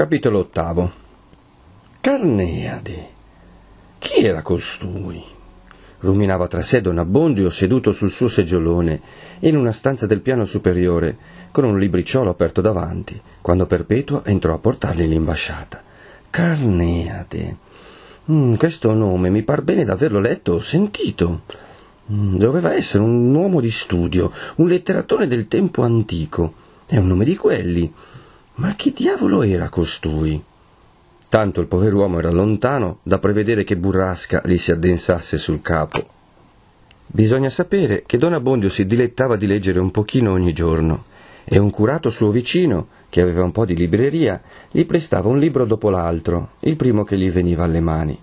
Capitolo ottavo. Carneade. Chi era costui? Ruminava tra sé Don Abbondio seduto sul suo seggiolone, in una stanza del piano superiore, con un libricciolo aperto davanti, quando Perpetua entrò a portargli l'imbasciata. Carneade. Mm, questo nome mi par bene d'averlo letto o sentito. Mm, doveva essere un uomo di studio, un letteratore del tempo antico. È un nome di quelli ma che diavolo era costui? Tanto il pover'uomo era lontano da prevedere che burrasca gli si addensasse sul capo. Bisogna sapere che Don Abbondio si dilettava di leggere un pochino ogni giorno e un curato suo vicino, che aveva un po' di libreria, gli prestava un libro dopo l'altro, il primo che gli veniva alle mani.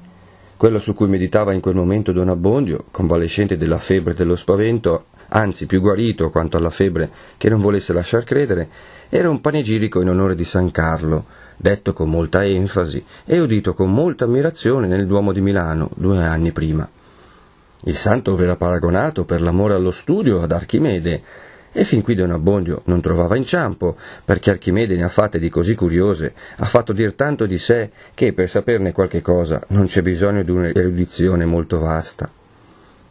Quello su cui meditava in quel momento Don Abbondio, convalescente della febbre e dello spavento, anzi più guarito quanto alla febbre che non volesse lasciar credere, era un panegirico in onore di San Carlo, detto con molta enfasi e udito con molta ammirazione nel Duomo di Milano due anni prima. Il santo verrà paragonato per l'amore allo studio ad Archimede, e fin qui Don Abbondio non trovava inciampo, perché Archimede ne ha fatte di così curiose, ha fatto dir tanto di sé che per saperne qualche cosa non c'è bisogno di un'erudizione molto vasta.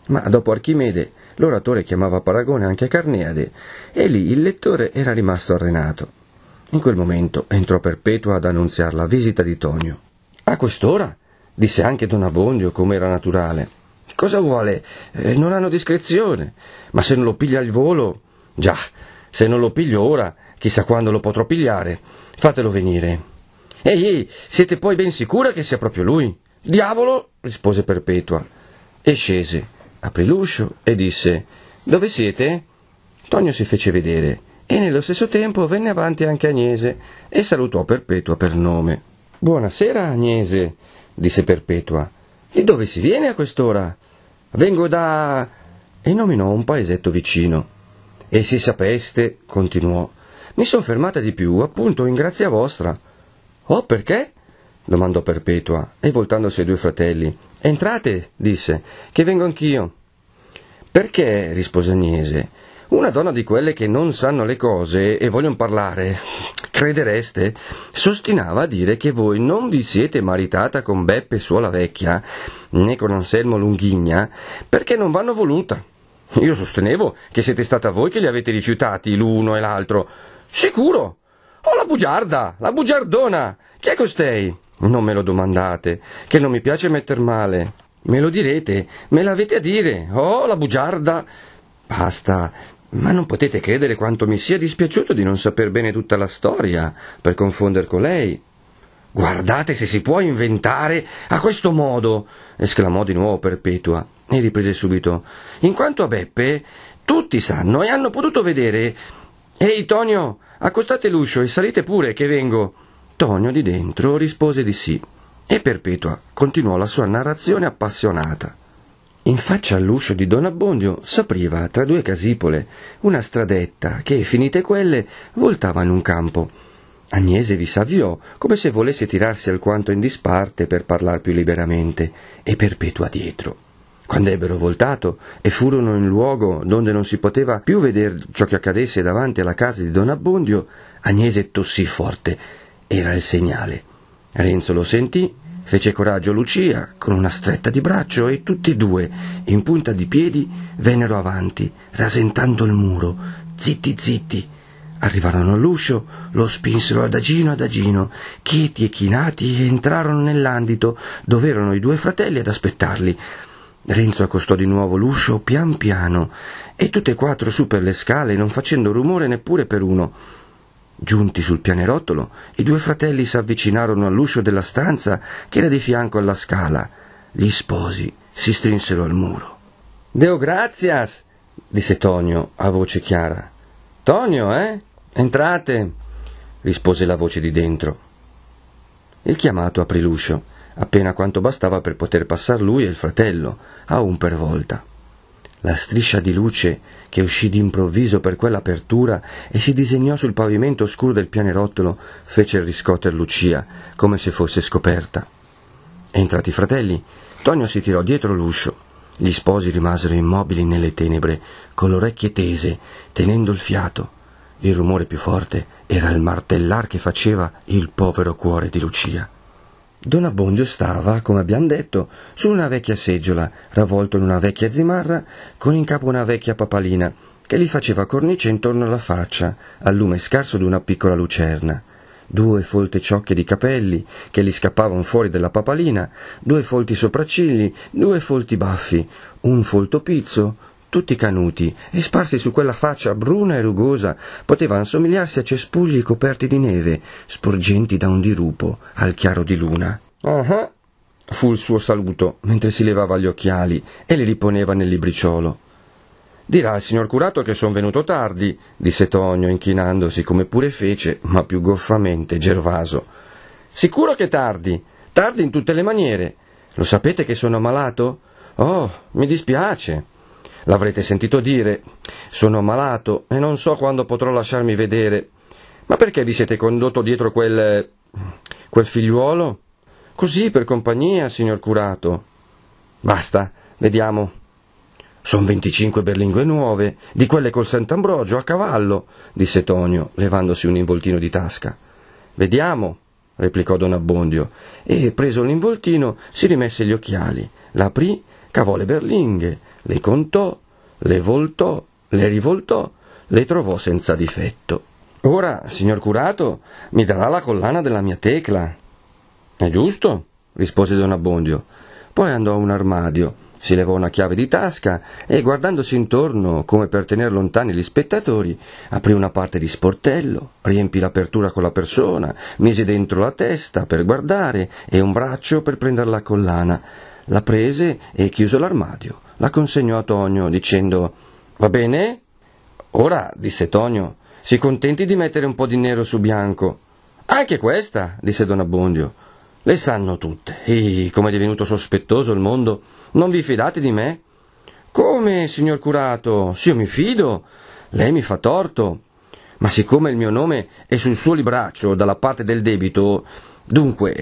Ma dopo Archimede L'oratore chiamava paragone anche Carneade e lì il lettore era rimasto arrenato. In quel momento entrò Perpetua ad annunziare la visita di Tonio. A quest'ora? disse anche Don Abondio, come era naturale. Cosa vuole? Eh, non hanno discrezione. Ma se non lo piglia il volo. Già, se non lo piglio ora, chissà quando lo potrò pigliare. Fatelo venire. Ehi, ehi, siete poi ben sicura che sia proprio lui? Diavolo! rispose Perpetua. E scese aprì l'uscio e disse Dove siete? Tonio si fece vedere e nello stesso tempo venne avanti anche Agnese e salutò Perpetua per nome. Buonasera, Agnese, disse Perpetua. E dove si viene a quest'ora? Vengo da. e nominò un paesetto vicino. E se sapeste, continuò, mi sono fermata di più appunto in grazia vostra. Oh, perché? domandò Perpetua, e voltandosi ai due fratelli. Entrate, disse, che vengo anch'io. Perché, rispose Agnese, una donna di quelle che non sanno le cose e vogliono parlare, credereste, sostinava a dire che voi non vi siete maritata con Beppe Suola Vecchia, né con Anselmo Lunghigna, perché non vanno voluta. Io sostenevo che siete stata voi che li avete rifiutati l'uno e l'altro. Sicuro! Oh, la bugiarda, la bugiardona! Chi è costei? Non me lo domandate, che non mi piace metter male. Me lo direte, me l'avete a dire. Oh, la bugiarda! Basta, ma non potete credere quanto mi sia dispiaciuto di non saper bene tutta la storia per confonder con lei. Guardate se si può inventare a questo modo! esclamò di nuovo Perpetua e riprese subito. In quanto a Beppe, tutti sanno e hanno potuto vedere. Ehi, Tonio, accostate l'uscio e salite pure, che vengo. Tonio di dentro rispose di sì e Perpetua continuò la sua narrazione appassionata. In faccia all'uscio di Don Abbondio s'apriva tra due casipole una stradetta che, finite quelle, voltava in un campo. Agnese vi s'avviò come se volesse tirarsi alquanto in disparte per parlare più liberamente e Perpetua dietro. Quando ebbero voltato e furono in luogo donde non si poteva più vedere ciò che accadesse davanti alla casa di Don Abbondio, Agnese tossì forte era il segnale. Renzo lo sentì, fece coraggio a Lucia con una stretta di braccio e tutti e due, in punta di piedi, vennero avanti, rasentando il muro, zitti zitti. Arrivarono all'uscio, lo spinsero adagino adagino, cheti e chinati, e entrarono nell'andito, dove erano i due fratelli ad aspettarli. Renzo accostò di nuovo l'uscio pian piano, e tutte e quattro su per le scale, non facendo rumore neppure per uno. Giunti sul pianerottolo, i due fratelli s'avvicinarono all'uscio della stanza che era di fianco alla scala. Gli sposi si strinsero al muro. Deo grazias! disse Tonio a voce chiara. Tonio, eh? Entrate! rispose la voce di dentro. Il chiamato aprì l'uscio, appena quanto bastava per poter passar lui e il fratello, a un per volta. La striscia di luce che uscì d'improvviso per quell'apertura e si disegnò sul pavimento oscuro del pianerottolo, fece riscotter Lucia, come se fosse scoperta. Entrati i fratelli, Tonio si tirò dietro l'uscio. Gli sposi rimasero immobili nelle tenebre, con le orecchie tese, tenendo il fiato. Il rumore più forte era il martellar che faceva il povero cuore di Lucia. Don Abbondio stava, come abbiamo detto, su una vecchia seggiola, ravvolto in una vecchia zimarra, con in capo una vecchia papalina, che gli faceva cornice intorno alla faccia, al lume scarso di una piccola lucerna. Due folte ciocche di capelli che gli scappavano fuori dalla papalina, due folti sopraccigli, due folti baffi, un folto pizzo, tutti canuti e sparsi su quella faccia bruna e rugosa potevano somigliarsi a cespugli coperti di neve, sporgenti da un dirupo al chiaro di luna. Ah, uh-huh, fu il suo saluto mentre si levava gli occhiali e li riponeva nel libriciolo. Dirà al signor curato che son venuto tardi, disse Tonio, inchinandosi come pure fece, ma più goffamente Gervaso. Sicuro che tardi, tardi in tutte le maniere. Lo sapete che sono malato? Oh, mi dispiace. L'avrete sentito dire, sono malato e non so quando potrò lasciarmi vedere. Ma perché vi siete condotto dietro quel... quel figliuolo? Così, per compagnia, signor curato. Basta, vediamo. Son venticinque berlingue nuove, di quelle col Sant'Ambrogio a cavallo, disse Tonio, levandosi un involtino di tasca. Vediamo, replicò Don Abbondio, e preso l'involtino si rimesse gli occhiali, l'aprì, cavò le berlinghe, le contò, le voltò, le rivoltò, le trovò senza difetto. Ora, signor curato, mi darà la collana della mia tecla. È giusto? rispose Don Abbondio. Poi andò a un armadio, si levò una chiave di tasca e, guardandosi intorno, come per tener lontani gli spettatori, aprì una parte di sportello, riempì l'apertura con la persona, mise dentro la testa per guardare e un braccio per prendere la collana. La prese e chiuse l'armadio la consegnò a Tonio, dicendo Va bene? Ora, disse Tonio, si contenti di mettere un po' di nero su bianco. Anche questa, disse Don Abbondio. Le sanno tutte. Ehi, com'è divenuto sospettoso il mondo. Non vi fidate di me? Come, signor curato? Sì, io mi fido. Lei mi fa torto. Ma siccome il mio nome è sul suo libraccio, dalla parte del debito, Dunque,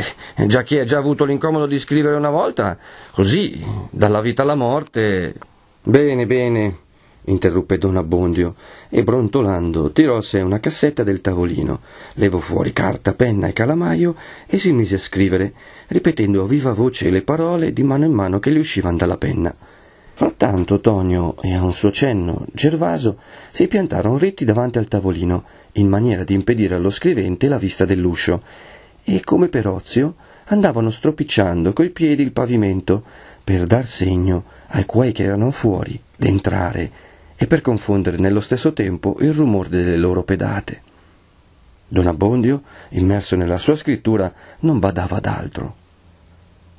già chi ha già avuto l'incomodo di scrivere una volta, così, dalla vita alla morte. Bene, bene, interruppe Don Abbondio e brontolando tirò a sé una cassetta del tavolino, levò fuori carta, penna e calamaio e si mise a scrivere, ripetendo a viva voce le parole di mano in mano che gli uscivano dalla penna. Frattanto Tonio e a un suo cenno Gervaso si piantarono ritti davanti al tavolino, in maniera di impedire allo scrivente la vista dell'uscio, e come per ozio andavano stropicciando coi piedi il pavimento per dar segno ai quai che erano fuori d'entrare e per confondere nello stesso tempo il rumore delle loro pedate. Don Abbondio, immerso nella sua scrittura, non badava ad altro.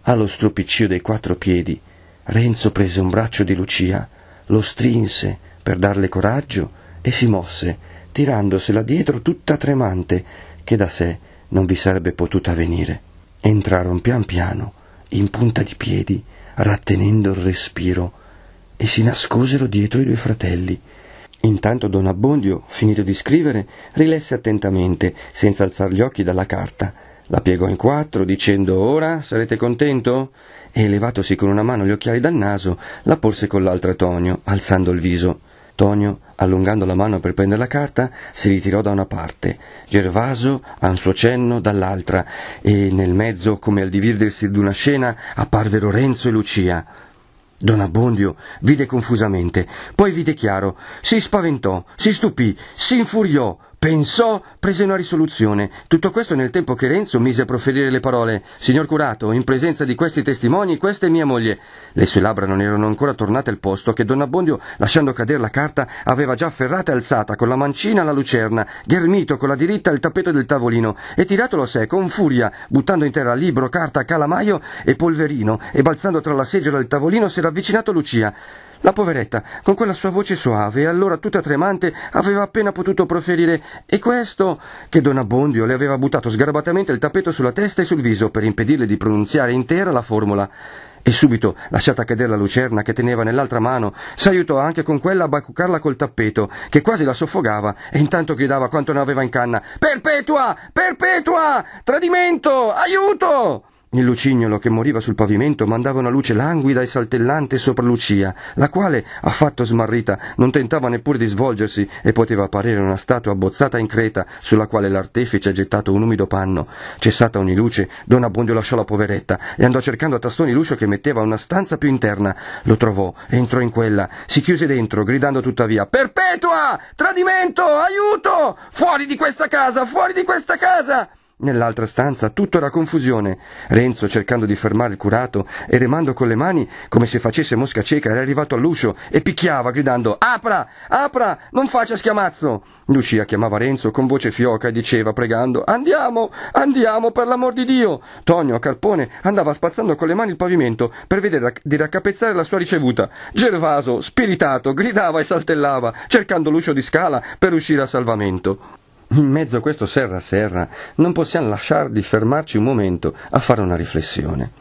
Allo stropiccio dei quattro piedi, Renzo prese un braccio di Lucia, lo strinse per darle coraggio e si mosse, tirandosela dietro tutta tremante, che da sé non vi sarebbe potuta venire. Entrarono pian piano, in punta di piedi, rattenendo il respiro, e si nascosero dietro i due fratelli. Intanto don Abbondio, finito di scrivere, rilesse attentamente, senza alzar gli occhi dalla carta. La piegò in quattro, dicendo Ora sarete contento? E levatosi con una mano gli occhiali dal naso, la porse con l'altra a Tonio, alzando il viso. Tonio, allungando la mano per prendere la carta, si ritirò da una parte, Gervaso, a un suo cenno, dall'altra, e nel mezzo, come al dividersi d'una scena, apparvero Renzo e Lucia. Don Abbondio vide confusamente, poi vide chiaro, si spaventò, si stupì, si infuriò, Pensò, prese una risoluzione. Tutto questo nel tempo che Renzo mise a proferire le parole. Signor curato, in presenza di questi testimoni, questa è mia moglie. Le sue labbra non erano ancora tornate al posto che Don Abbondio, lasciando cadere la carta, aveva già afferrata e alzata con la mancina la lucerna, ghermito con la diritta il tappeto del tavolino e tiratolo a sé con furia, buttando in terra libro, carta, calamaio e polverino e balzando tra la seggiola e il tavolino si era avvicinato Lucia. La poveretta, con quella sua voce soave e allora tutta tremante, aveva appena potuto proferire E questo? che Don Abbondio le aveva buttato sgarbatamente il tappeto sulla testa e sul viso per impedirle di pronunziare intera la formula. E subito, lasciata cadere la lucerna che teneva nell'altra mano, s'aiutò anche con quella a bacuccarla col tappeto, che quasi la soffogava, e intanto gridava quanto ne aveva in canna Perpetua! Perpetua! Tradimento! Aiuto! Il lucignolo che moriva sul pavimento mandava una luce languida e saltellante sopra Lucia, la quale, affatto smarrita, non tentava neppure di svolgersi e poteva apparire una statua abbozzata in creta sulla quale l'artefice ha gettato un umido panno. Cessata ogni luce, Don Abbondio lasciò la poveretta e andò cercando a tastoni l'uscio che metteva a una stanza più interna. Lo trovò, entrò in quella, si chiuse dentro, gridando tuttavia Perpetua! Tradimento! Aiuto! Fuori di questa casa! Fuori di questa casa! Nell'altra stanza tutto era confusione. Renzo, cercando di fermare il curato e remando con le mani come se facesse mosca cieca, era arrivato all'uscio e picchiava gridando Apra! Apra! Non faccia schiamazzo! Lucia chiamava Renzo con voce fioca e diceva pregando Andiamo! Andiamo per l'amor di Dio! Tonio a Carpone andava spazzando con le mani il pavimento per vedere di raccapezzare la sua ricevuta. Gervaso, spiritato, gridava e saltellava, cercando l'uscio di scala per uscire a salvamento in mezzo a questo serra serra non possiamo lasciar di fermarci un momento a fare una riflessione.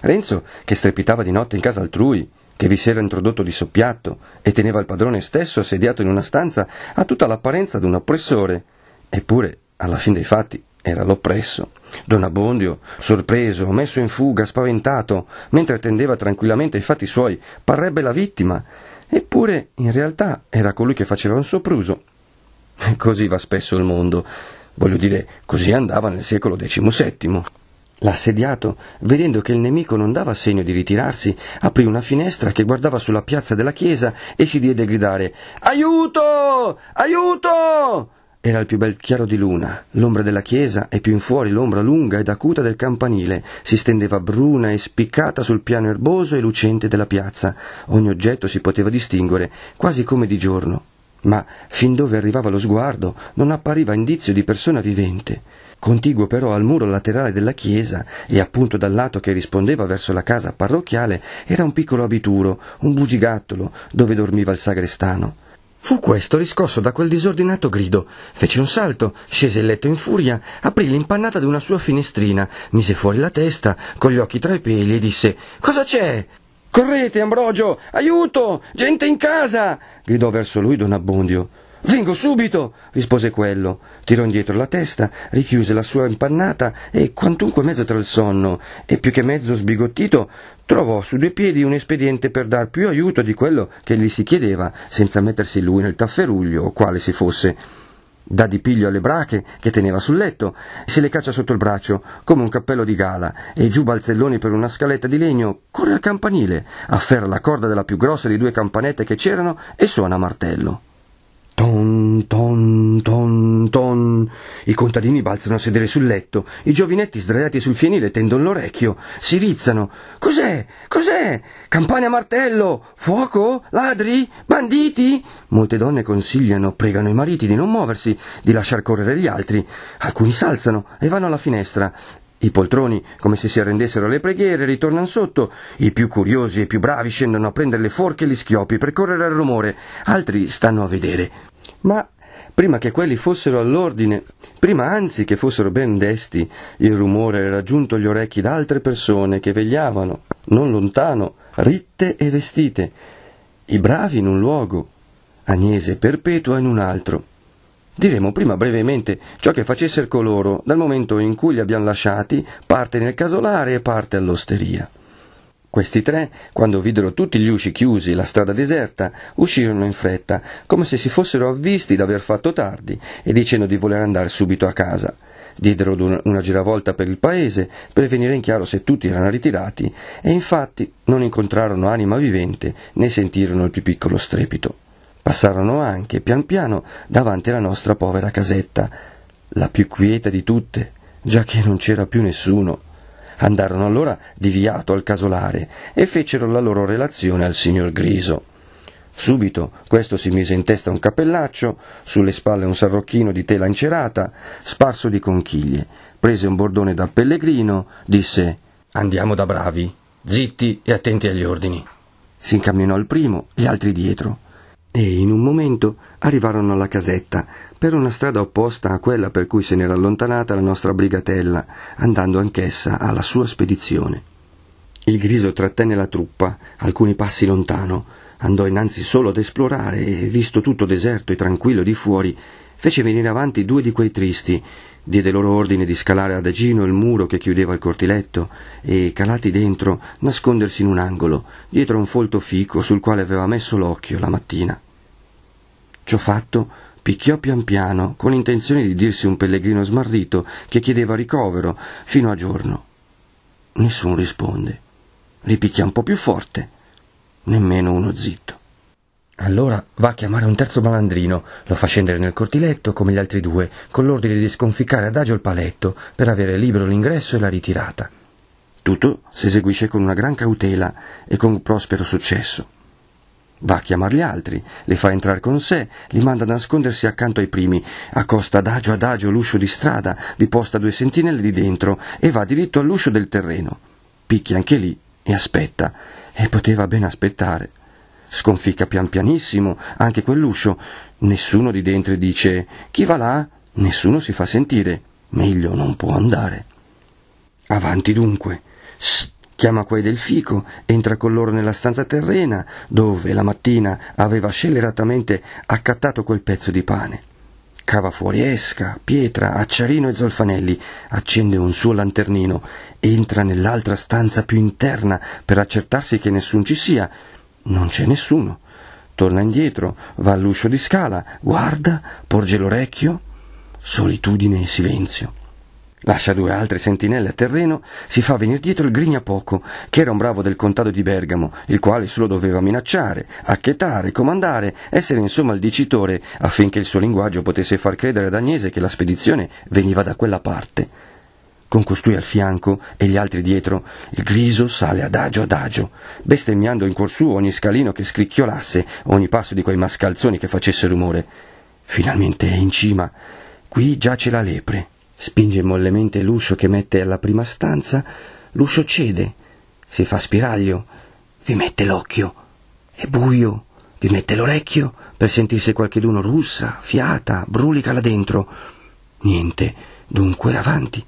Renzo, che strepitava di notte in casa altrui, che vi si era introdotto di soppiatto e teneva il padrone stesso assediato in una stanza, ha tutta l'apparenza di un oppressore, eppure, alla fin dei fatti, era l'oppresso. Don Abbondio, sorpreso, messo in fuga, spaventato, mentre attendeva tranquillamente i fatti suoi, parrebbe la vittima, eppure in realtà era colui che faceva un sopruso Così va spesso il mondo, voglio dire, così andava nel secolo XVII. L'assediato, vedendo che il nemico non dava segno di ritirarsi, aprì una finestra che guardava sulla piazza della chiesa e si diede a gridare Aiuto! Aiuto! Era il più bel chiaro di luna, l'ombra della chiesa e più in fuori l'ombra lunga ed acuta del campanile si stendeva bruna e spiccata sul piano erboso e lucente della piazza. Ogni oggetto si poteva distinguere, quasi come di giorno ma fin dove arrivava lo sguardo non appariva indizio di persona vivente. Contiguo però al muro laterale della chiesa e appunto dal lato che rispondeva verso la casa parrocchiale era un piccolo abituro, un bugigattolo, dove dormiva il sagrestano. Fu questo riscosso da quel disordinato grido, fece un salto, scese il letto in furia, aprì l'impannata di una sua finestrina, mise fuori la testa, con gli occhi tra i peli e disse Cosa c'è? Correte, Ambrogio! Aiuto! Gente in casa! gridò verso lui don Abbondio. Vengo subito! rispose quello. Tirò indietro la testa, richiuse la sua impannata e, quantunque mezzo tra il sonno e più che mezzo sbigottito, trovò su due piedi un espediente per dar più aiuto di quello che gli si chiedeva, senza mettersi lui nel tafferuglio, quale si fosse dà di piglio alle brache che teneva sul letto, se le caccia sotto il braccio, come un cappello di gala, e giù balzelloni per una scaletta di legno, corre al campanile, afferra la corda della più grossa di due campanette che c'erano e suona a martello. Ton, ton, ton, ton. I contadini balzano a sedere sul letto, i giovinetti sdraiati sul fienile tendono l'orecchio, si rizzano. Cos'è? Cos'è? Campane a martello? Fuoco? Ladri? Banditi? Molte donne consigliano, pregano i mariti di non muoversi, di lasciar correre gli altri. Alcuni s'alzano e vanno alla finestra. I poltroni, come se si arrendessero alle preghiere, ritornano sotto, i più curiosi e i più bravi scendono a prendere le forche e gli schioppi per correre al rumore, altri stanno a vedere ma prima che quelli fossero all'ordine, prima anzi che fossero ben desti, il rumore era giunto agli orecchi da altre persone che vegliavano, non lontano, ritte e vestite, i bravi in un luogo, Agnese Perpetua in un altro. Diremo prima brevemente ciò che facessero coloro dal momento in cui li abbiamo lasciati, parte nel casolare e parte all'osteria. Questi tre, quando videro tutti gli usci chiusi e la strada deserta, uscirono in fretta, come se si fossero avvisti d'aver fatto tardi e dicendo di voler andare subito a casa. Diedero una giravolta per il paese per venire in chiaro se tutti erano ritirati e infatti non incontrarono anima vivente né sentirono il più piccolo strepito. Passarono anche, pian piano, davanti alla nostra povera casetta, la più quieta di tutte, già che non c'era più nessuno. Andarono allora diviato al casolare e fecero la loro relazione al signor Griso. Subito questo si mise in testa un cappellaccio, sulle spalle un sarrocchino di tela incerata, sparso di conchiglie, prese un bordone da pellegrino, disse Andiamo da bravi, zitti e attenti agli ordini. Si incamminò il primo, gli altri dietro e in un momento arrivarono alla casetta, per una strada opposta a quella per cui se n'era allontanata la nostra brigatella, andando anch'essa alla sua spedizione. Il griso trattenne la truppa alcuni passi lontano, andò innanzi solo ad esplorare e, visto tutto deserto e tranquillo di fuori, fece venire avanti due di quei tristi Diede loro ordine di scalare ad agino il muro che chiudeva il cortiletto e, calati dentro, nascondersi in un angolo, dietro un folto fico sul quale aveva messo l'occhio la mattina. Ciò fatto, picchiò pian piano, con intenzione di dirsi un pellegrino smarrito che chiedeva ricovero, fino a giorno. Nessuno risponde. Ripicchia un po' più forte. Nemmeno uno zitto. Allora va a chiamare un terzo malandrino, lo fa scendere nel cortiletto come gli altri due, con l'ordine di sconficcare adagio il paletto per avere libero l'ingresso e la ritirata. Tutto si eseguisce con una gran cautela e con prospero successo. Va a chiamare gli altri, li fa entrare con sé, li manda a nascondersi accanto ai primi, accosta adagio adagio l'uscio di strada, vi posta due sentinelle di dentro e va diritto all'uscio del terreno. Picchia anche lì e aspetta, e poteva ben aspettare. Sconficca pian pianissimo anche quell'uscio. Nessuno di dentro dice chi va là? Nessuno si fa sentire. Meglio non può andare. Avanti dunque. St, chiama quei del fico, entra con loro nella stanza terrena, dove la mattina aveva scelleratamente accattato quel pezzo di pane. Cava fuori esca, pietra, acciarino e zolfanelli, accende un suo lanternino, entra nell'altra stanza più interna per accertarsi che nessun ci sia, non c'è nessuno. Torna indietro, va all'uscio di scala, guarda, porge l'orecchio. Solitudine e silenzio. Lascia due altre sentinelle a terreno, si fa venire dietro il Grignapoco, che era un bravo del contado di Bergamo, il quale solo doveva minacciare, acchetare, comandare, essere insomma il dicitore, affinché il suo linguaggio potesse far credere ad Agnese che la spedizione veniva da quella parte. Con costui al fianco e gli altri dietro, il griso sale adagio adagio, bestemmiando in cuor suo ogni scalino che scricchiolasse, ogni passo di quei mascalzoni che facesse rumore. Finalmente è in cima. Qui giace la lepre. Spinge mollemente l'uscio che mette alla prima stanza, l'uscio cede, si fa spiraglio, vi mette l'occhio. È buio, vi mette l'orecchio per sentire se qualcheduno russa, fiata, brulica là dentro. Niente, dunque avanti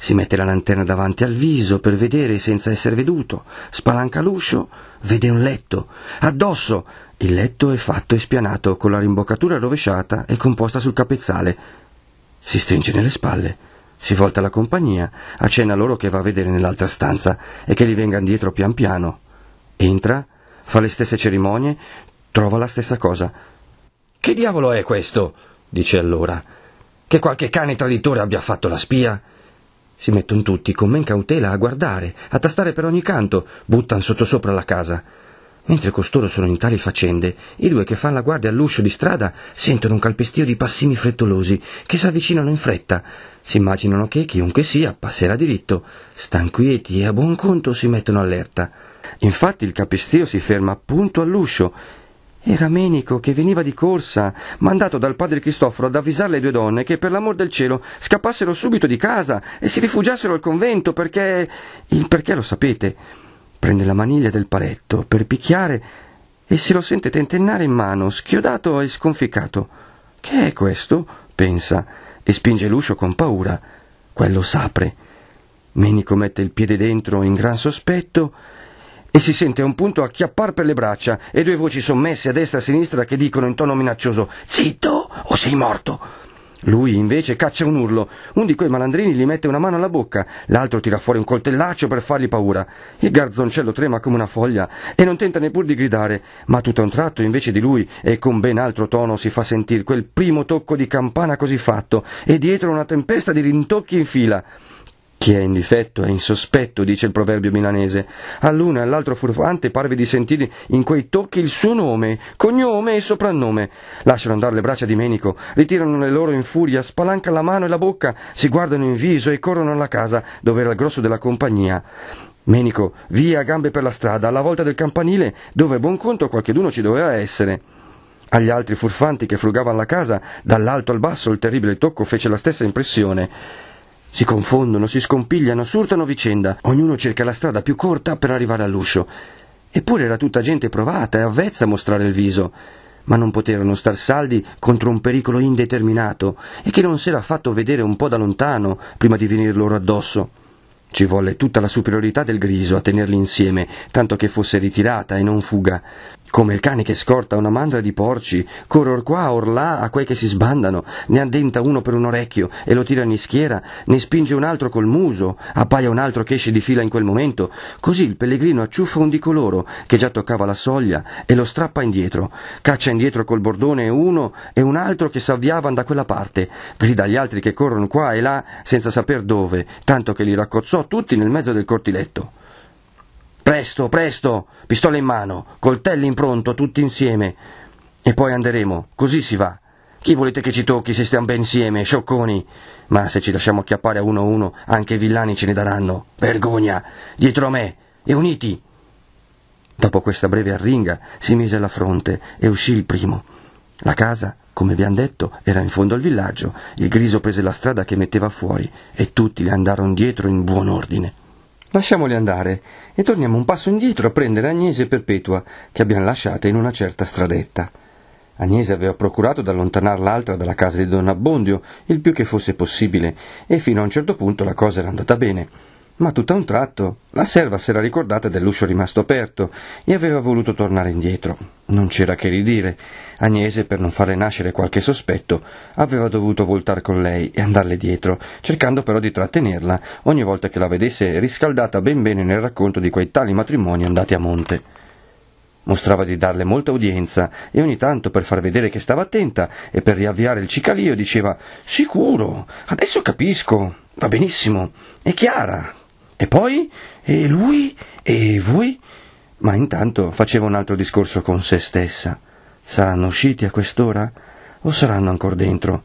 si mette la lanterna davanti al viso per vedere senza essere veduto, spalanca l'uscio, vede un letto. Addosso! Il letto è fatto e spianato, con la rimboccatura rovesciata e composta sul capezzale. Si stringe nelle spalle, si volta alla compagnia, accenna loro che va a vedere nell'altra stanza e che gli venga indietro pian piano. Entra, fa le stesse cerimonie, trova la stessa cosa. Che diavolo è questo? dice allora. Che qualche cane traditore abbia fatto la spia? Si mettono tutti con men cautela a guardare, a tastare per ogni canto, buttan sottosopra la casa. Mentre costoro sono in tali faccende, i due che fanno la guardia all'uscio di strada sentono un calpestio di passini frettolosi che si avvicinano in fretta. Si immaginano che chiunque sia passerà diritto. Stan quieti e a buon conto si mettono allerta. Infatti il calpestio si ferma appunto all'uscio era Menico che veniva di corsa, mandato dal padre Cristoforo ad avvisare le due donne che per l'amor del cielo scappassero subito di casa e si rifugiassero al convento perché... il perché lo sapete. Prende la maniglia del paletto per picchiare e se lo sente tentennare in mano, schiodato e sconficcato. Che è questo? pensa e spinge l'uscio con paura. Quello s'apre. Menico mette il piede dentro in gran sospetto e si sente a un punto acchiappar per le braccia e due voci sommesse a destra e a sinistra che dicono in tono minaccioso Zitto o sei morto. Lui invece caccia un urlo, uno di quei malandrini gli mette una mano alla bocca, l'altro tira fuori un coltellaccio per fargli paura. Il garzoncello trema come una foglia e non tenta neppur di gridare, ma tutto a un tratto invece di lui e con ben altro tono si fa sentire quel primo tocco di campana così fatto e dietro una tempesta di rintocchi in fila. Chi è in difetto è in sospetto, dice il proverbio milanese. All'uno e all'altro furfante parve di sentire in quei tocchi il suo nome, cognome e soprannome. Lasciano andare le braccia di Menico, ritirano le loro in furia, spalancano la mano e la bocca, si guardano in viso e corrono alla casa, dove era il grosso della compagnia. Menico, via a gambe per la strada, alla volta del campanile, dove buon conto qualcheduno ci doveva essere. Agli altri furfanti che frugavano la casa, dall'alto al basso il terribile tocco fece la stessa impressione. Si confondono, si scompigliano, surtano vicenda. Ognuno cerca la strada più corta per arrivare all'uscio. Eppure era tutta gente provata e avvezza a mostrare il viso. Ma non poterono star saldi contro un pericolo indeterminato e che non si era fatto vedere un po' da lontano prima di venir loro addosso. Ci volle tutta la superiorità del griso a tenerli insieme, tanto che fosse ritirata e non fuga. Come il cane che scorta una mandra di porci, corre or qua or là a quei che si sbandano, ne addenta uno per un orecchio e lo tira in schiera, ne spinge un altro col muso, appaia un altro che esce di fila in quel momento, così il pellegrino acciuffa un di coloro, che già toccava la soglia, e lo strappa indietro, caccia indietro col bordone uno e un altro che s'avviavan da quella parte, grida agli altri che corrono qua e là senza saper dove, tanto che li raccozzò tutti nel mezzo del cortiletto. Presto, presto, pistola in mano, coltelli in pronto, tutti insieme. E poi anderemo, così si va. Chi volete che ci tocchi se stiamo ben insieme, sciocconi? Ma se ci lasciamo acchiappare a uno a uno, anche i villani ce ne daranno. Vergogna! Dietro a me! E uniti! Dopo questa breve arringa si mise alla fronte e uscì il primo. La casa, come vi han detto, era in fondo al villaggio. Il griso prese la strada che metteva fuori e tutti le andarono dietro in buon ordine. Lasciamoli andare e torniamo un passo indietro a prendere Agnese e Perpetua, che abbiamo lasciata in una certa stradetta. Agnese aveva procurato di d'allontanar l'altra dalla casa di Don Abbondio il più che fosse possibile, e fino a un certo punto la cosa era andata bene. Ma tutt'a un tratto la serva s'era ricordata dell'uscio rimasto aperto e aveva voluto tornare indietro. Non c'era che ridire. Agnese, per non farle nascere qualche sospetto, aveva dovuto voltare con lei e andarle dietro, cercando però di trattenerla ogni volta che la vedesse riscaldata ben bene nel racconto di quei tali matrimoni andati a monte. Mostrava di darle molta udienza e ogni tanto per far vedere che stava attenta e per riavviare il cicalio diceva Sicuro, adesso capisco, va benissimo, è chiara, e poi? E lui? E voi? Ma intanto faceva un altro discorso con se stessa. Saranno usciti a quest'ora? O saranno ancora dentro?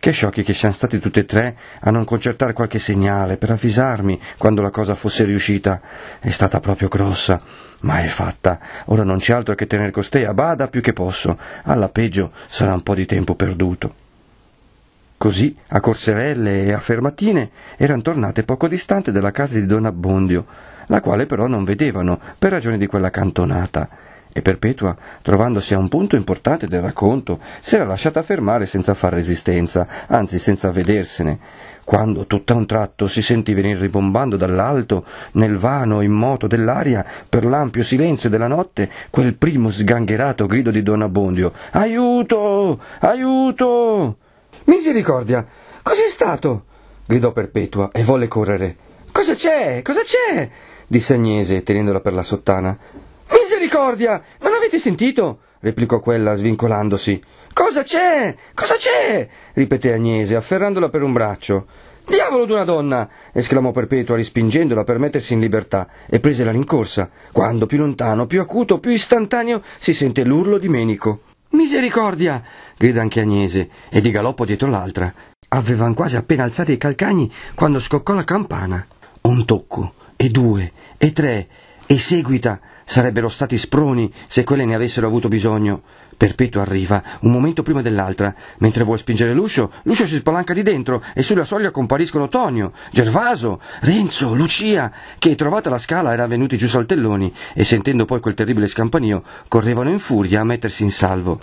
Che sciocchi che siano stati tutti e tre a non concertare qualche segnale per avvisarmi quando la cosa fosse riuscita. È stata proprio grossa. Ma è fatta. Ora non c'è altro che tenere costei a bada più che posso. Alla peggio sarà un po' di tempo perduto. Così, a corserelle e a fermatine, erano tornate poco distante dalla casa di Don Abbondio, la quale però non vedevano per ragione di quella cantonata. E Perpetua, trovandosi a un punto importante del racconto, si era lasciata fermare senza far resistenza, anzi senza vedersene, quando tutt'a un tratto si sentì venir ribombando dall'alto, nel vano immoto dell'aria, per l'ampio silenzio della notte, quel primo sgangherato grido di Don Abbondio: Aiuto! Aiuto! Misericordia! Cos'è stato? gridò Perpetua e volle correre. Cosa c'è? Cosa c'è? disse Agnese, tenendola per la sottana. Misericordia! Non avete sentito? replicò quella, svincolandosi. Cosa c'è? Cosa c'è? ripeté Agnese, afferrandola per un braccio. Diavolo d'una donna! esclamò Perpetua, rispingendola per mettersi in libertà, e prese la rincorsa, quando più lontano, più acuto, più istantaneo si sente l'urlo di Menico. Misericordia! grida anche Agnese e di galoppo dietro l'altra. Avevan quasi appena alzati i calcagni quando scoccò la campana. Un tocco, e due, e tre, e seguita, Sarebbero stati sproni se quelle ne avessero avuto bisogno. Perpetua arriva, un momento prima dell'altra. Mentre vuole spingere l'uscio, l'uscio si spalanca di dentro e sulla soglia compariscono Tonio, Gervaso, Renzo, Lucia, che trovata la scala erano venuti giù saltelloni e sentendo poi quel terribile scampanio correvano in furia a mettersi in salvo.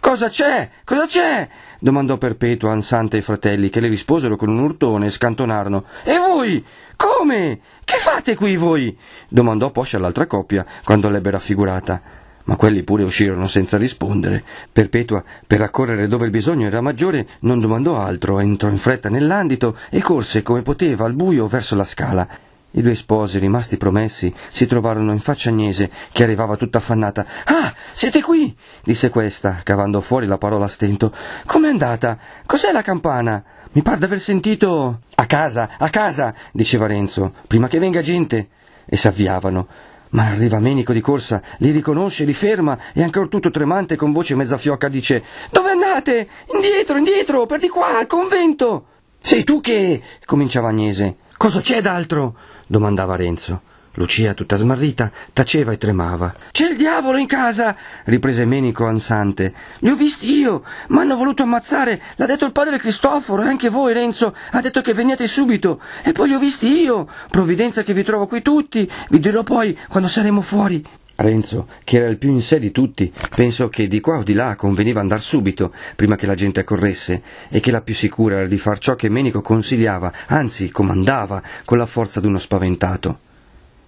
Cosa c'è? Cosa c'è? domandò Perpetua ansante ai fratelli, che le risposero con un urtone e scantonarono. E voi? Come? Che fate qui voi? domandò Poscia all'altra coppia, quando l'ebbe raffigurata. Ma quelli pure uscirono senza rispondere. Perpetua, per accorrere dove il bisogno era maggiore, non domandò altro, entrò in fretta nell'andito e corse come poteva al buio verso la scala. I due sposi, rimasti promessi, si trovarono in faccia Agnese, che arrivava tutta affannata. Ah, siete qui! disse questa, cavando fuori la parola a stento. Com'è andata? Cos'è la campana? Mi par d'aver sentito. A casa, a casa! diceva Renzo, prima che venga gente. E s'avviavano. Ma arriva Menico di corsa, li riconosce, li ferma e ancor tutto tremante con voce mezza fiocca dice Dove andate? Indietro, indietro, per di qua, al convento! Sei tu che... cominciava Agnese. Cosa c'è d'altro? domandava Renzo. Lucia, tutta smarrita, taceva e tremava. C'è il diavolo in casa! riprese Menico ansante. Li ho visti io! M'hanno voluto ammazzare! L'ha detto il padre Cristoforo e anche voi, Renzo! Ha detto che veniate subito! E poi li ho visti io! Provvidenza che vi trovo qui tutti! Vi dirò poi, quando saremo fuori! Renzo, che era il più in sé di tutti, pensò che di qua o di là conveniva andar subito, prima che la gente accorresse, e che la più sicura era di far ciò che Menico consigliava, anzi comandava, con la forza d'uno spaventato.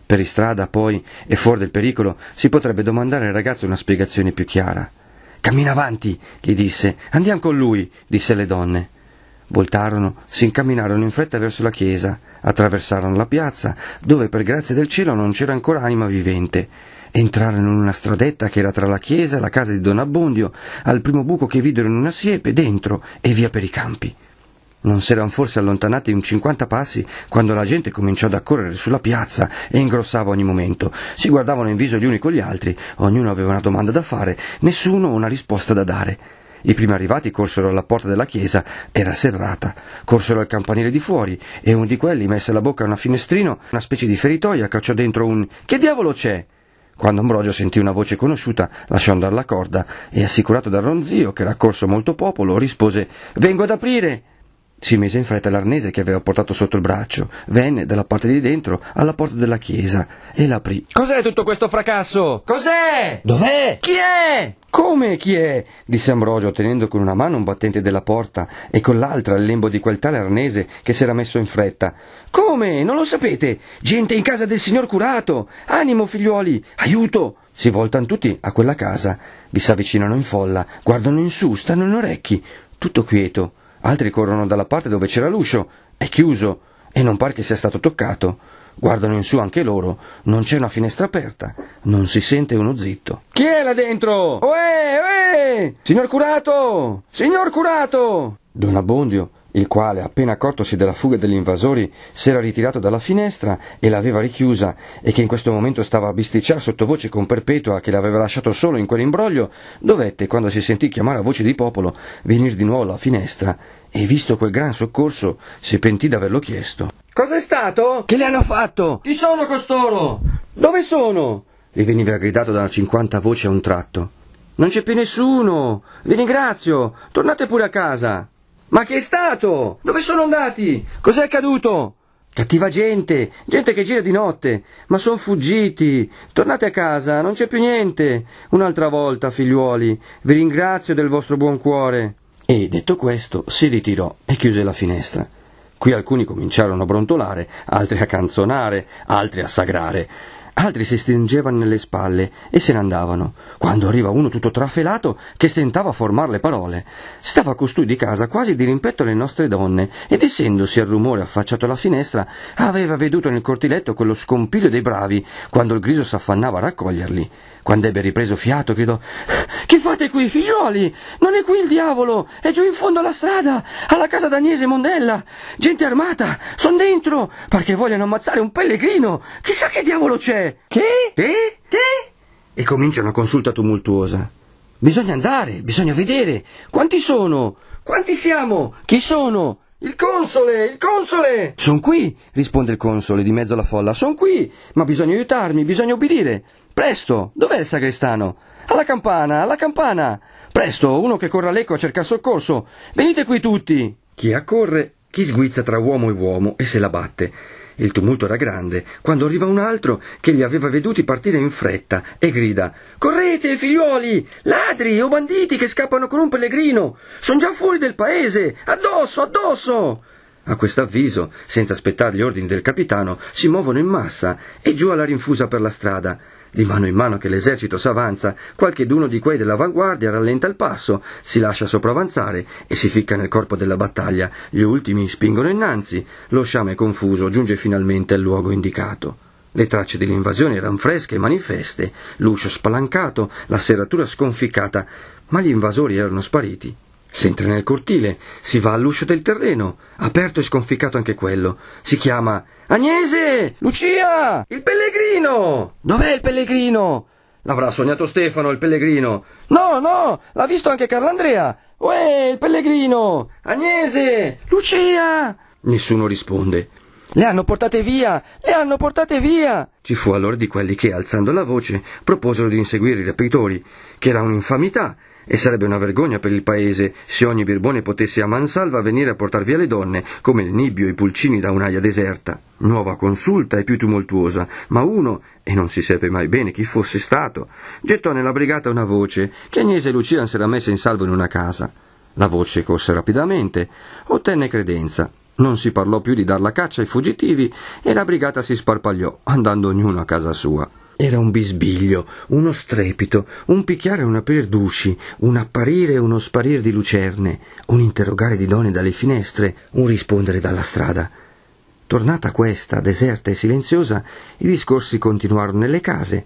Per istrada, poi, e fuori del pericolo, si potrebbe domandare al ragazzo una spiegazione più chiara. Cammina avanti, gli disse. Andiamo con lui, disse le donne. Voltarono, si incamminarono in fretta verso la chiesa, attraversarono la piazza, dove per grazia del cielo non c'era ancora anima vivente Entrarono in una stradetta che era tra la chiesa e la casa di Don Abbondio, al primo buco che videro in una siepe, dentro e via per i campi. Non s'eran forse allontanati un cinquanta passi quando la gente cominciò ad accorrere sulla piazza e ingrossava ogni momento. Si guardavano in viso gli uni con gli altri, ognuno aveva una domanda da fare, nessuno una risposta da dare. I primi arrivati corsero alla porta della chiesa, era serrata, corsero al campanile di fuori e uno di quelli messe la bocca a una finestrino, una specie di feritoia, cacciò dentro un Che diavolo c'è? Quando Ambrogio sentì una voce conosciuta, lasciò andare la corda e, assicurato dal ronzio, che era accorso molto popolo, rispose Vengo ad aprire. Si mise in fretta l'arnese che aveva portato sotto il braccio, venne dalla parte di dentro alla porta della chiesa e l'aprì. Cos'è tutto questo fracasso? Cos'è? Dov'è? Chi è? Come chi è? disse Ambrogio, tenendo con una mano un battente della porta e con l'altra il lembo di quel tale arnese che s'era messo in fretta. Come? Non lo sapete? Gente in casa del signor curato! Animo, figliuoli! Aiuto! Si voltano tutti a quella casa, vi s'avvicinano in folla, guardano in su, stanno in orecchi, tutto quieto altri corrono dalla parte dove c'era l'uscio, è chiuso e non pare che sia stato toccato. Guardano in su anche loro, non c'è una finestra aperta, non si sente uno zitto. Chi è là dentro? Uè, oh, uè! Eh, eh! Signor curato! Signor curato! Don Abbondio il quale, appena accortosi della fuga degli invasori, s'era ritirato dalla finestra e l'aveva richiusa, e che in questo momento stava a bisticciar sottovoce con Perpetua, che l'aveva lasciato solo in quell'imbroglio, dovette, quando si sentì chiamare a voce di popolo, venir di nuovo alla finestra, e visto quel gran soccorso, si pentì d'averlo chiesto. Cos'è stato? Che le hanno fatto? Chi sono costoro? Dove sono? gli veniva gridato da una cinquanta voci a un tratto. Non c'è più nessuno! Vi ringrazio! Tornate pure a casa! Ma che è stato? Dove sono andati? Cos'è accaduto? Cattiva gente, gente che gira di notte. Ma sono fuggiti. Tornate a casa, non c'è più niente. Un'altra volta, figliuoli, vi ringrazio del vostro buon cuore. E detto questo, si ritirò e chiuse la finestra. Qui alcuni cominciarono a brontolare, altri a canzonare, altri a sagrare. Altri si stringevano nelle spalle e se ne andavano quando arriva uno tutto trafelato che stentava formar le parole. Stava costui di casa quasi di rimpetto le nostre donne ed essendosi al rumore affacciato alla finestra aveva veduto nel cortiletto quello scompiglio dei bravi quando il griso s'affannava a raccoglierli. Quando ebbe ripreso fiato gridò Che fate qui, figliuoli? Non è qui il diavolo! È giù in fondo alla strada, alla casa d'Agnese Mondella! Gente armata! Son dentro! Perché vogliono ammazzare un pellegrino! Chissà che diavolo c'è! Che? Che? Che? E comincia una consulta tumultuosa. Bisogna andare, bisogna vedere. Quanti sono? Quanti siamo? Chi sono? Il console, il console! Sono qui, risponde il console di mezzo alla folla. Sono qui, ma bisogna aiutarmi, bisogna obbedire. Presto, dov'è il sagrestano? Alla campana, alla campana! Presto, uno che corre all'eco a cercare soccorso. Venite qui tutti! Chi accorre, chi sguizza tra uomo e uomo e se la batte. Il tumulto era grande, quando arriva un altro che li aveva veduti partire in fretta e grida Correte, figliuoli! Ladri o banditi che scappano con un pellegrino! Sono già fuori del paese! Addosso, addosso! A quest'avviso, senza aspettare gli ordini del capitano, si muovono in massa e giù alla rinfusa per la strada. Di mano in mano che l'esercito s'avanza, qualcheduno di quei dell'avanguardia rallenta il passo, si lascia sopravanzare e si ficca nel corpo della battaglia. Gli ultimi spingono innanzi. Lo sciame confuso giunge finalmente al luogo indicato. Le tracce dell'invasione erano fresche e manifeste, l'uscio spalancato, la serratura sconficcata, ma gli invasori erano spariti. Si entra nel cortile, si va all'uscio del terreno, aperto e sconficcato anche quello. Si chiama Agnese! Lucia! Il pellegrino! Dov'è il pellegrino? L'avrà sognato Stefano, il pellegrino. No, no, l'ha visto anche Carlandrea. Uè, il pellegrino! Agnese! Lucia! Nessuno risponde. Le hanno portate via! Le hanno portate via! Ci fu allora di quelli che, alzando la voce, proposero di inseguire i rapitori, che era un'infamità, e sarebbe una vergogna per il paese se ogni birbone potesse a mansalva venire a portar via le donne, come il nibbio e i pulcini da un'aia deserta. Nuova consulta e più tumultuosa, ma uno, e non si seppe mai bene chi fosse stato, gettò nella brigata una voce che Agnese e Lucian s'era messa in salvo in una casa. La voce corse rapidamente, ottenne credenza. Non si parlò più di dar la caccia ai fuggitivi e la brigata si sparpagliò, andando ognuno a casa sua. Era un bisbiglio, uno strepito, un picchiare e un aprir d'usci, un apparire e uno sparire di lucerne, un interrogare di donne dalle finestre, un rispondere dalla strada. Tornata questa, deserta e silenziosa, i discorsi continuarono nelle case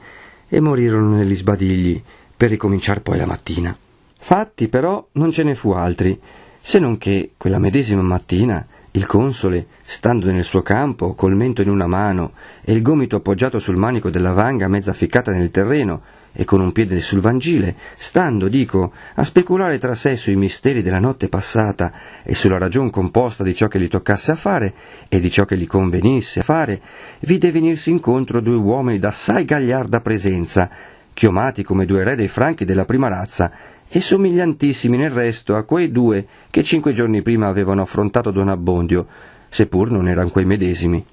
e morirono negli sbadigli, per ricominciare poi la mattina. Fatti però non ce ne fu altri, se non che quella medesima mattina il console, stando nel suo campo, col mento in una mano e il gomito appoggiato sul manico della vanga mezza ficcata nel terreno e con un piede sul vangile, stando, dico, a speculare tra sé sui misteri della notte passata e sulla ragion composta di ciò che gli toccasse a fare e di ciò che gli convenisse a fare, vide venirsi incontro due uomini d'assai gagliarda presenza, chiomati come due re dei franchi della prima razza, e somigliantissimi nel resto a quei due che cinque giorni prima avevano affrontato Don Abbondio, seppur non erano quei medesimi.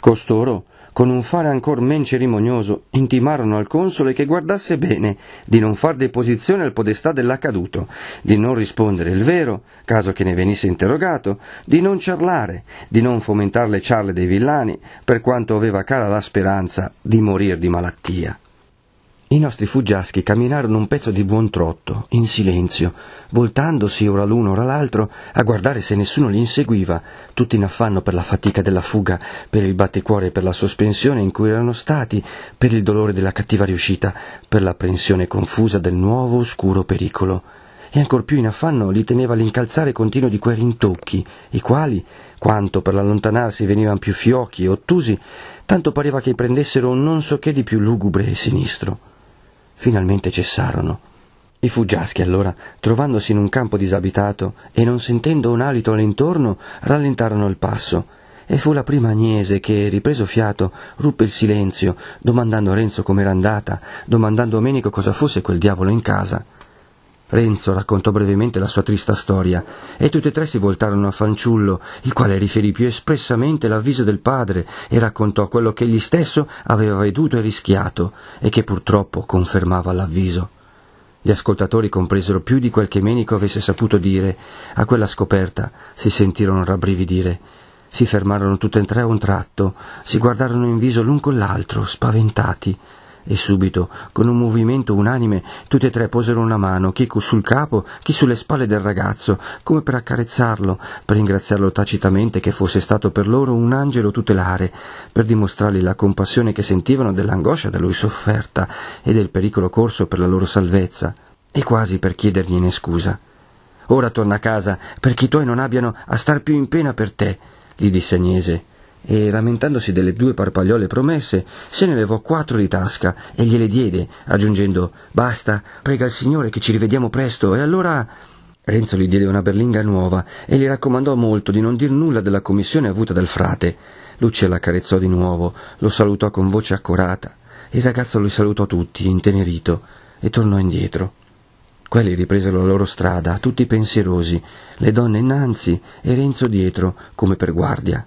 Costoro, con un fare ancor men cerimonioso, intimarono al console che guardasse bene di non far deposizione al podestà dell'accaduto, di non rispondere il vero, caso che ne venisse interrogato, di non ciarlare, di non fomentare le ciarle dei villani, per quanto aveva cara la speranza di morir di malattia. I nostri fuggiaschi camminarono un pezzo di buon trotto, in silenzio, voltandosi ora l'uno ora l'altro a guardare se nessuno li inseguiva, tutti in affanno per la fatica della fuga, per il batticuore e per la sospensione in cui erano stati, per il dolore della cattiva riuscita, per l'apprensione confusa del nuovo oscuro pericolo. E ancor più in affanno li teneva l'incalzare continuo di quei rintocchi, i quali, quanto per l'allontanarsi venivano più fiochi e ottusi, tanto pareva che prendessero un non so che di più lugubre e sinistro finalmente cessarono. I fuggiaschi allora, trovandosi in un campo disabitato e non sentendo un alito all'intorno, rallentarono il passo, e fu la prima Agnese che, ripreso fiato, ruppe il silenzio, domandando a Renzo com'era andata, domandando a Menico cosa fosse quel diavolo in casa. Renzo raccontò brevemente la sua trista storia e tutti e tre si voltarono a Fanciullo, il quale riferì più espressamente l'avviso del padre e raccontò quello che egli stesso aveva veduto e rischiato e che purtroppo confermava l'avviso. Gli ascoltatori compresero più di quel che Menico avesse saputo dire. A quella scoperta si sentirono rabbrividire. Si fermarono tutt'e tre a un tratto, si guardarono in viso l'un con l'altro, spaventati. E subito, con un movimento unanime, tutti e tre posero una mano, chi sul capo, chi sulle spalle del ragazzo, come per accarezzarlo, per ringraziarlo tacitamente che fosse stato per loro un angelo tutelare, per dimostrargli la compassione che sentivano dell'angoscia da lui sofferta e del pericolo corso per la loro salvezza, e quasi per chiedergliene scusa. Ora torna a casa, perché i tuoi non abbiano a star più in pena per te, gli disse Agnese e, lamentandosi delle due parpagliole promesse, se ne levò quattro di tasca e gliele diede, aggiungendo Basta, prega il Signore che ci rivediamo presto, e allora. Renzo gli diede una berlinga nuova e gli raccomandò molto di non dir nulla della commissione avuta dal frate. Lucia l'accarezzò di nuovo, lo salutò con voce accorata. Il ragazzo li salutò tutti, intenerito, e tornò indietro. Quelli ripresero la loro strada, tutti pensierosi, le donne innanzi e Renzo dietro, come per guardia.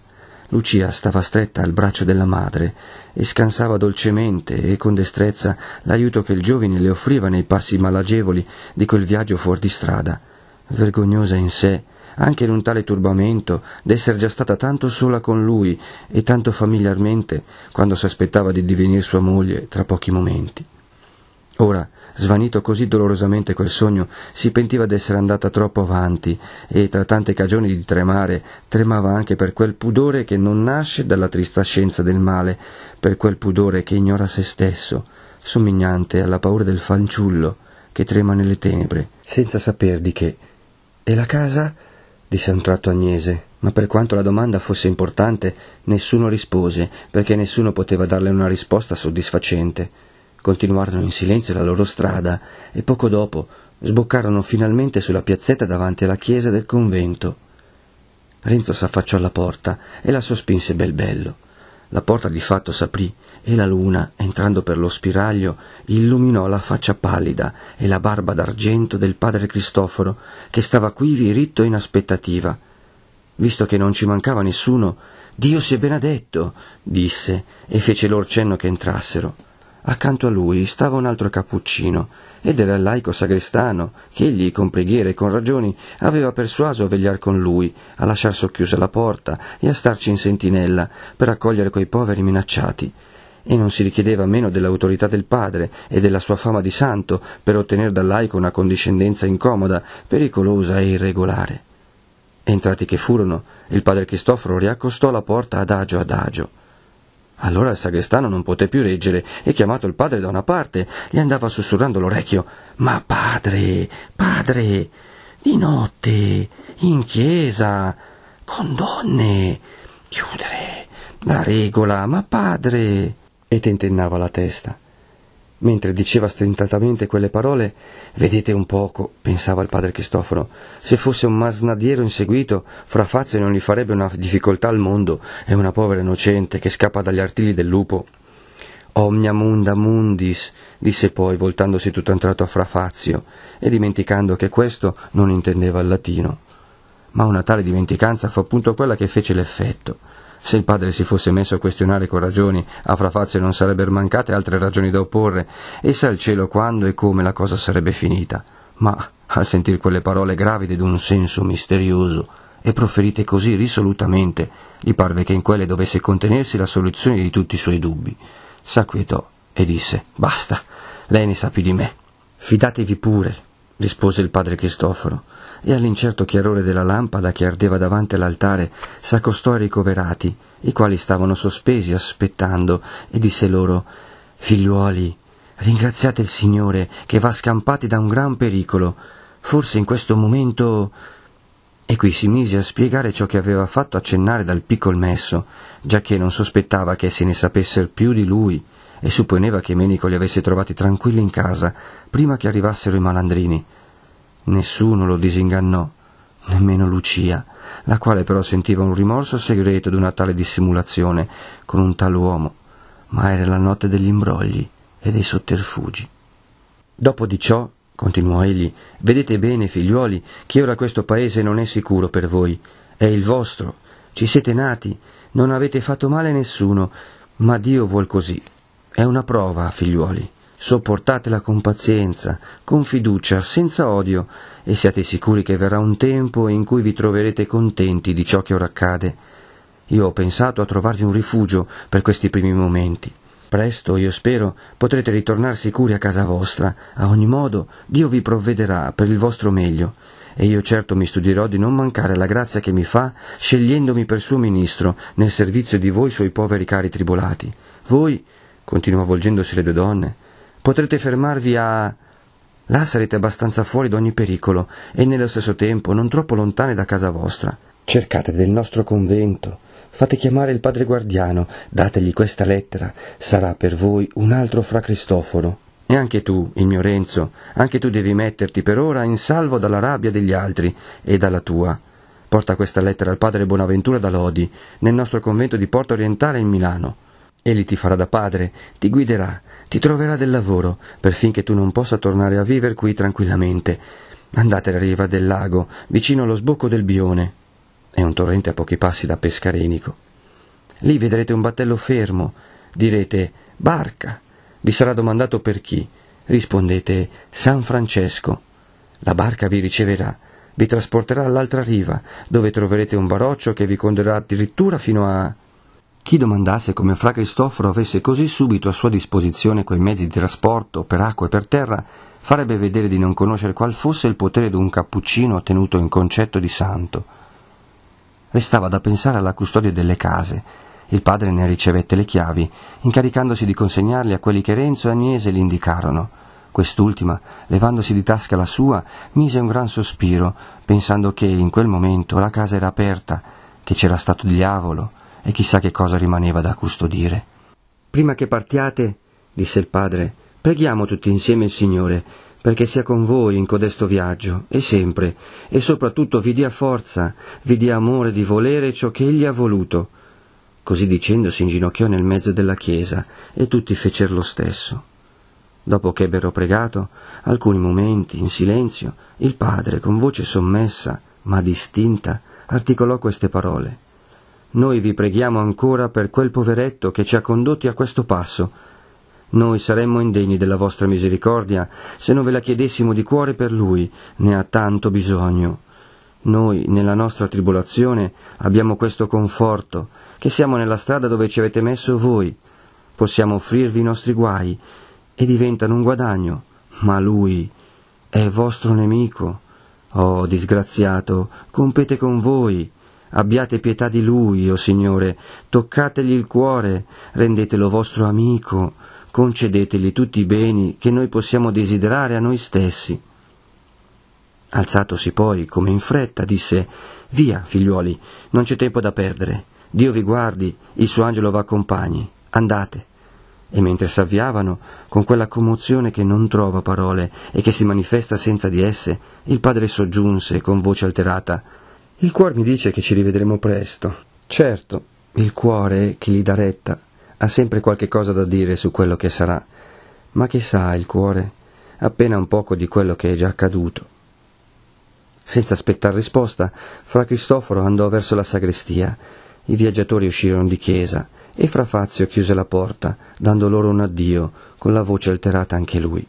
Lucia stava stretta al braccio della madre e scansava dolcemente e con destrezza l'aiuto che il giovine le offriva nei passi malagevoli di quel viaggio fuori di strada, vergognosa in sé, anche in un tale turbamento, d'essere già stata tanto sola con lui e tanto familiarmente quando s'aspettava di divenir sua moglie tra pochi momenti. Ora Svanito così dolorosamente quel sogno, si pentiva d'essere andata troppo avanti e, tra tante cagioni di tremare, tremava anche per quel pudore che non nasce dalla trista scienza del male, per quel pudore che ignora se stesso, somigliante alla paura del fanciullo che trema nelle tenebre, senza saper di che. E la casa? disse a un tratto Agnese, ma per quanto la domanda fosse importante, nessuno rispose, perché nessuno poteva darle una risposta soddisfacente. Continuarono in silenzio la loro strada e poco dopo sboccarono finalmente sulla piazzetta davanti alla chiesa del convento. Renzo s'affacciò alla porta e la sospinse bel bello. La porta di fatto s'aprì e la luna, entrando per lo spiraglio, illuminò la faccia pallida e la barba d'argento del padre Cristoforo, che stava qui viritto in aspettativa. Visto che non ci mancava nessuno, Dio si è benedetto, disse, e fece lor cenno che entrassero. Accanto a lui stava un altro cappuccino, ed era il laico sagrestano, che egli, con preghiere e con ragioni, aveva persuaso a vegliar con lui, a lasciar socchiusa la porta e a starci in sentinella, per accogliere quei poveri minacciati. E non si richiedeva meno dell'autorità del padre e della sua fama di santo per ottenere dal laico una condiscendenza incomoda, pericolosa e irregolare. Entrati che furono, il padre Cristoforo riaccostò la porta adagio adagio allora il sagrestano non poté più reggere e chiamato il padre da una parte gli andava sussurrando all'orecchio Ma padre, padre, di notte, in chiesa, con donne, chiudere, la regola, ma padre. E tentennava la testa. Mentre diceva stentatamente quelle parole, vedete un poco, pensava il padre Cristoforo, se fosse un masnadiero inseguito, fra fazze non gli farebbe una difficoltà al mondo è una povera innocente che scappa dagli artigli del lupo. Omnia munda mundis, disse poi, voltandosi tutto entrato a Frafazio e dimenticando che questo non intendeva il latino. Ma una tale dimenticanza fu appunto quella che fece l'effetto. Se il padre si fosse messo a questionare con ragioni, a Frafazio non sarebbero mancate altre ragioni da opporre, e sa il cielo quando e come la cosa sarebbe finita. Ma, al sentir quelle parole gravide d'un senso misterioso, e proferite così risolutamente, gli parve che in quelle dovesse contenersi la soluzione di tutti i suoi dubbi. S'acquietò e disse Basta, lei ne sa più di me. Fidatevi pure, rispose il padre Cristoforo e all'incerto chiarore della lampada che ardeva davanti all'altare s'accostò ai ricoverati, i quali stavano sospesi aspettando, e disse loro Figliuoli, ringraziate il Signore che va scampati da un gran pericolo. Forse in questo momento. E qui si mise a spiegare ciò che aveva fatto accennare dal piccol messo, giacché non sospettava che se ne sapessero più di lui, e supponeva che Menico li avesse trovati tranquilli in casa, prima che arrivassero i malandrini. Nessuno lo disingannò, nemmeno Lucia, la quale però sentiva un rimorso segreto di una tale dissimulazione con un tal uomo, ma era la notte degli imbrogli e dei sotterfugi. Dopo di ciò, continuò egli, vedete bene, figliuoli, che ora questo paese non è sicuro per voi, è il vostro, ci siete nati, non avete fatto male a nessuno, ma Dio vuol così. È una prova, figliuoli. Sopportatela con pazienza, con fiducia, senza odio, e siate sicuri che verrà un tempo in cui vi troverete contenti di ciò che ora accade. Io ho pensato a trovarvi un rifugio per questi primi momenti. Presto, io spero, potrete ritornare sicuri a casa vostra. A ogni modo, Dio vi provvederà per il vostro meglio. E io certo mi studierò di non mancare la grazia che mi fa, scegliendomi per suo ministro, nel servizio di voi suoi poveri cari tribolati. Voi, continuò volgendosi alle due donne, Potrete fermarvi a... Là sarete abbastanza fuori d'ogni pericolo e nello stesso tempo non troppo lontane da casa vostra. Cercate del nostro convento, fate chiamare il padre guardiano, dategli questa lettera, sarà per voi un altro fra Cristoforo. E anche tu, il mio Renzo, anche tu devi metterti per ora in salvo dalla rabbia degli altri e dalla tua. Porta questa lettera al padre Bonaventura da Lodi, nel nostro convento di Porto Orientale in Milano. Egli ti farà da padre, ti guiderà, ti troverà del lavoro, perfinché tu non possa tornare a vivere qui tranquillamente. Andate alla riva del lago, vicino allo sbocco del Bione. È un torrente a pochi passi da Pescarenico. Lì vedrete un battello fermo. Direte barca. Vi sarà domandato per chi. Rispondete San Francesco. La barca vi riceverà, vi trasporterà all'altra riva, dove troverete un baroccio che vi condurrà addirittura fino a... Chi domandasse come fra Cristoforo avesse così subito a sua disposizione quei mezzi di trasporto per acqua e per terra, farebbe vedere di non conoscere qual fosse il potere d'un cappuccino tenuto in concetto di santo. Restava da pensare alla custodia delle case. Il padre ne ricevette le chiavi, incaricandosi di consegnarle a quelli che Renzo e Agnese gli indicarono. Quest'ultima, levandosi di tasca la sua, mise un gran sospiro, pensando che in quel momento la casa era aperta, che c'era stato diavolo, e chissà che cosa rimaneva da custodire. Prima che partiate, disse il padre, preghiamo tutti insieme il Signore, perché sia con voi in codesto viaggio, e sempre, e soprattutto vi dia forza, vi dia amore di volere ciò che Egli ha voluto. Così dicendo si inginocchiò nel mezzo della chiesa, e tutti fecero lo stesso. Dopo che ebbero pregato, alcuni momenti, in silenzio, il padre, con voce sommessa, ma distinta, articolò queste parole. Noi vi preghiamo ancora per quel poveretto che ci ha condotti a questo passo. Noi saremmo indegni della vostra misericordia se non ve la chiedessimo di cuore per lui, ne ha tanto bisogno. Noi, nella nostra tribolazione, abbiamo questo conforto, che siamo nella strada dove ci avete messo voi. Possiamo offrirvi i nostri guai, e diventano un guadagno, ma lui è vostro nemico. Oh, disgraziato, compete con voi Abbiate pietà di lui, o oh Signore, toccategli il cuore, rendetelo vostro amico, concedetegli tutti i beni che noi possiamo desiderare a noi stessi. Alzatosi poi, come in fretta, disse Via, figliuoli, non c'è tempo da perdere. Dio vi guardi, il suo angelo v'accompagni. Andate. E mentre s'avviavano, con quella commozione che non trova parole e che si manifesta senza di esse, il padre soggiunse con voce alterata il cuore mi dice che ci rivedremo presto. Certo, il cuore, che gli dà retta, ha sempre qualche cosa da dire su quello che sarà, ma che sa il cuore appena un poco di quello che è già accaduto. Senza aspettar risposta, fra Cristoforo andò verso la sagrestia, i viaggiatori uscirono di chiesa e fra Fazio chiuse la porta, dando loro un addio, con la voce alterata anche lui.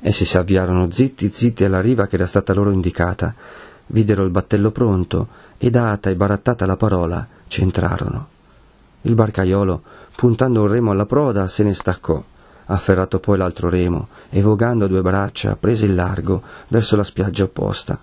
Essi si avviarono zitti zitti alla riva che era stata loro indicata, videro il battello pronto e data e barattata la parola c'entrarono. Il barcaiolo, puntando un remo alla proda, se ne staccò, afferrato poi l'altro remo e vogando a due braccia prese il largo verso la spiaggia opposta.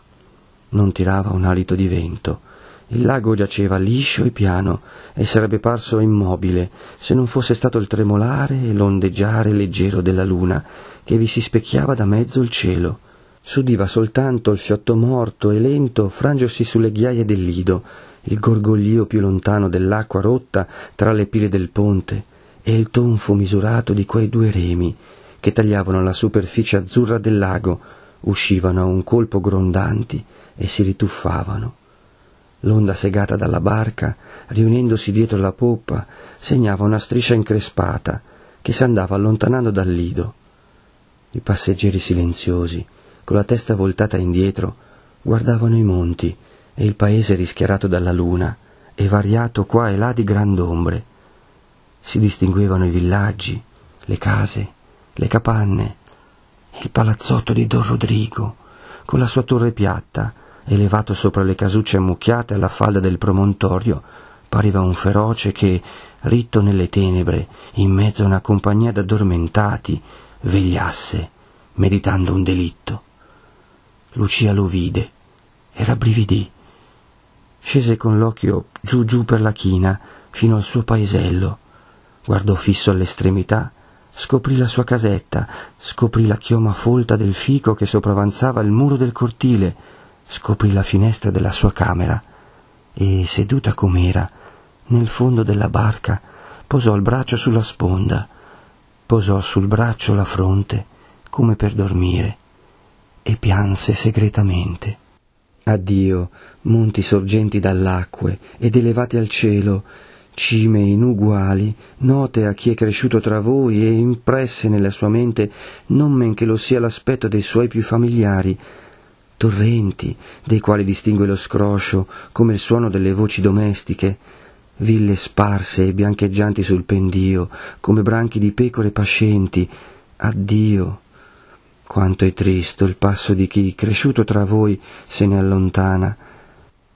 Non tirava un alito di vento. Il lago giaceva liscio e piano e sarebbe parso immobile se non fosse stato il tremolare e l'ondeggiare leggero della luna che vi si specchiava da mezzo il cielo s'udiva soltanto il fiotto morto e lento frangersi sulle ghiaie del lido, il gorgoglio più lontano dell'acqua rotta tra le pile del ponte e il tonfo misurato di quei due remi che tagliavano la superficie azzurra del lago, uscivano a un colpo grondanti e si rituffavano. L'onda segata dalla barca, riunendosi dietro la poppa, segnava una striscia increspata che si andava allontanando dal lido. I passeggeri silenziosi, con la testa voltata indietro, guardavano i monti e il paese rischiarato dalla luna e variato qua e là di grand'ombre. Si distinguevano i villaggi, le case, le capanne, il palazzotto di Don Rodrigo, con la sua torre piatta, elevato sopra le casucce ammucchiate alla falda del promontorio, pareva un feroce che, ritto nelle tenebre, in mezzo a una compagnia d'addormentati, vegliasse, meditando un delitto. Lucia lo vide e rabbrividì. Scese con l'occhio giù giù per la china fino al suo paesello, guardò fisso all'estremità, scoprì la sua casetta, scoprì la chioma folta del fico che sopravanzava il muro del cortile, scoprì la finestra della sua camera e, seduta com'era, nel fondo della barca, posò il braccio sulla sponda, posò sul braccio la fronte come per dormire e pianse segretamente. Addio, monti sorgenti dall'acque ed elevati al cielo, cime inuguali, note a chi è cresciuto tra voi e impresse nella sua mente non men che lo sia l'aspetto dei suoi più familiari, torrenti dei quali distingue lo scroscio come il suono delle voci domestiche, ville sparse e biancheggianti sul pendio come branchi di pecore pascenti, addio quanto è tristo il passo di chi, cresciuto tra voi, se ne allontana,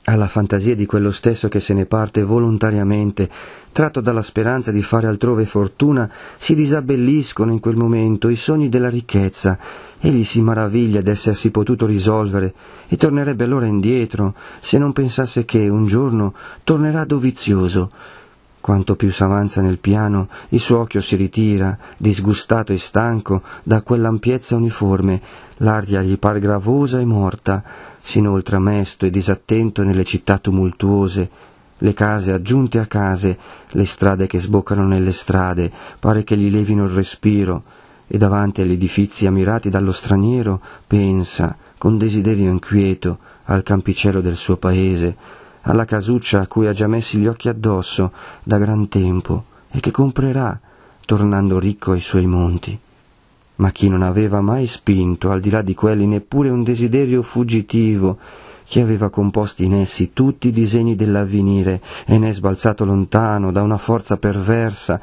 alla fantasia di quello stesso che se ne parte volontariamente, tratto dalla speranza di fare altrove fortuna, si disabbelliscono in quel momento i sogni della ricchezza, egli si maraviglia d'essersi potuto risolvere e tornerebbe allora indietro se non pensasse che un giorno tornerà dovizioso, quanto più s'avanza nel piano, il suo occhio si ritira, disgustato e stanco, da quell'ampiezza uniforme, l'aria gli par gravosa e morta, si inoltra mesto e disattento nelle città tumultuose, le case aggiunte a case, le strade che sboccano nelle strade, pare che gli levino il respiro, e davanti agli edifizi ammirati dallo straniero pensa, con desiderio inquieto, al campicello del suo paese, alla casuccia a cui ha già messi gli occhi addosso da gran tempo e che comprerà, tornando ricco ai suoi monti. Ma chi non aveva mai spinto al di là di quelli neppure un desiderio fuggitivo, chi aveva composti in essi tutti i disegni dell'avvenire e ne è sbalzato lontano da una forza perversa,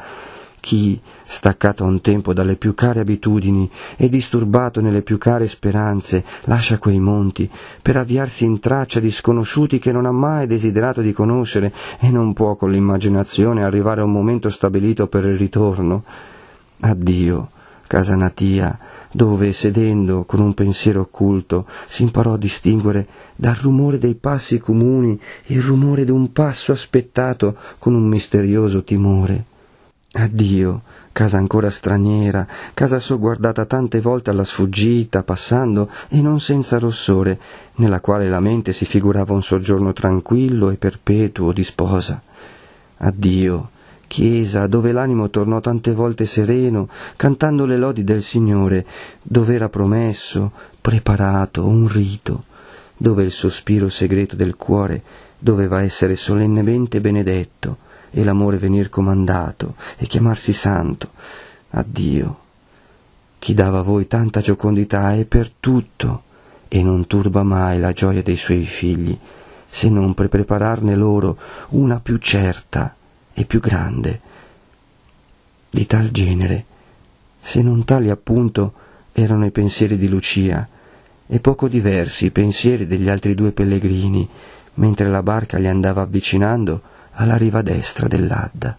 chi, staccato a un tempo dalle più care abitudini e disturbato nelle più care speranze, lascia quei monti per avviarsi in traccia di sconosciuti che non ha mai desiderato di conoscere e non può con l'immaginazione arrivare a un momento stabilito per il ritorno. Addio, casa natia, dove, sedendo con un pensiero occulto, si imparò a distinguere dal rumore dei passi comuni il rumore di un passo aspettato con un misterioso timore. Addio, casa ancora straniera, casa sogguardata tante volte alla sfuggita, passando e non senza rossore, nella quale la mente si figurava un soggiorno tranquillo e perpetuo di sposa. Addio, chiesa dove l'animo tornò tante volte sereno, cantando le lodi del Signore, dove era promesso, preparato un rito, dove il sospiro segreto del cuore doveva essere solennemente benedetto, e l'amore venir comandato e chiamarsi santo Addio, chi dava a voi tanta giocondità è per tutto, e non turba mai la gioia dei suoi figli, se non per prepararne loro una più certa e più grande. Di tal genere, se non tali appunto, erano i pensieri di Lucia, e poco diversi i pensieri degli altri due pellegrini, mentre la barca li andava avvicinando, alla riva destra dell'Adda.